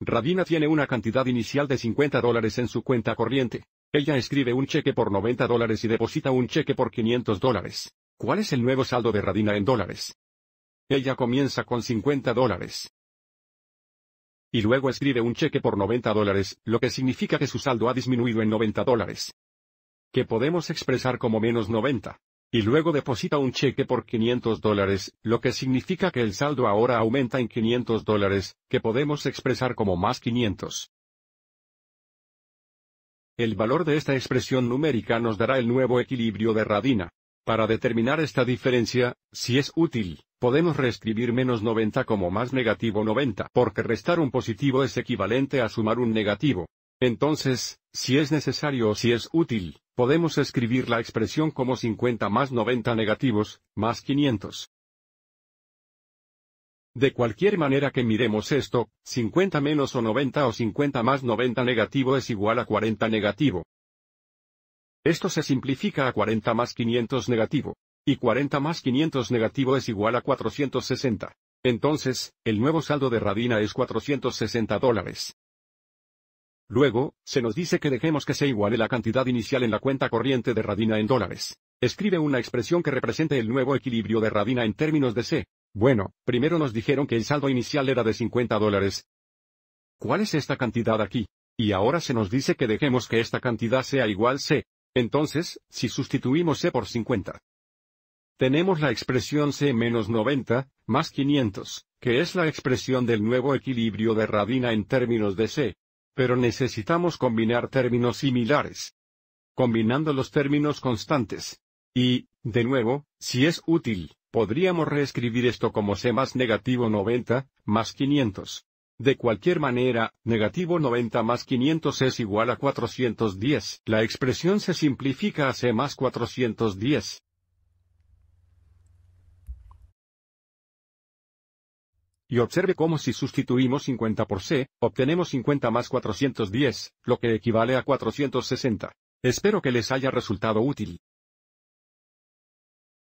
Radina tiene una cantidad inicial de 50 dólares en su cuenta corriente. Ella escribe un cheque por 90 dólares y deposita un cheque por 500 dólares. ¿Cuál es el nuevo saldo de Radina en dólares? Ella comienza con 50 dólares. Y luego escribe un cheque por 90 dólares, lo que significa que su saldo ha disminuido en 90 dólares. Que podemos expresar como menos 90 y luego deposita un cheque por 500 dólares, lo que significa que el saldo ahora aumenta en 500 dólares, que podemos expresar como más 500. El valor de esta expresión numérica nos dará el nuevo equilibrio de Radina. Para determinar esta diferencia, si es útil, podemos reescribir menos 90 como más negativo 90, porque restar un positivo es equivalente a sumar un negativo. Entonces, si es necesario o si es útil, podemos escribir la expresión como 50 más 90 negativos, más 500. De cualquier manera que miremos esto, 50 menos o 90 o 50 más 90 negativo es igual a 40 negativo. Esto se simplifica a 40 más 500 negativo. Y 40 más 500 negativo es igual a 460. Entonces, el nuevo saldo de Radina es 460 dólares. Luego, se nos dice que dejemos que se iguale la cantidad inicial en la cuenta corriente de Radina en dólares. Escribe una expresión que represente el nuevo equilibrio de Radina en términos de C. Bueno, primero nos dijeron que el saldo inicial era de 50 dólares. ¿Cuál es esta cantidad aquí? Y ahora se nos dice que dejemos que esta cantidad sea igual C. Entonces, si sustituimos C por 50, tenemos la expresión C menos 90, más 500, que es la expresión del nuevo equilibrio de Radina en términos de C. Pero necesitamos combinar términos similares. Combinando los términos constantes. Y, de nuevo, si es útil, podríamos reescribir esto como C más negativo 90, más 500. De cualquier manera, negativo 90 más 500 es igual a 410. La expresión se simplifica a C más 410. Y observe cómo si sustituimos 50 por C, obtenemos 50 más 410, lo que equivale a 460. Espero que les haya resultado útil.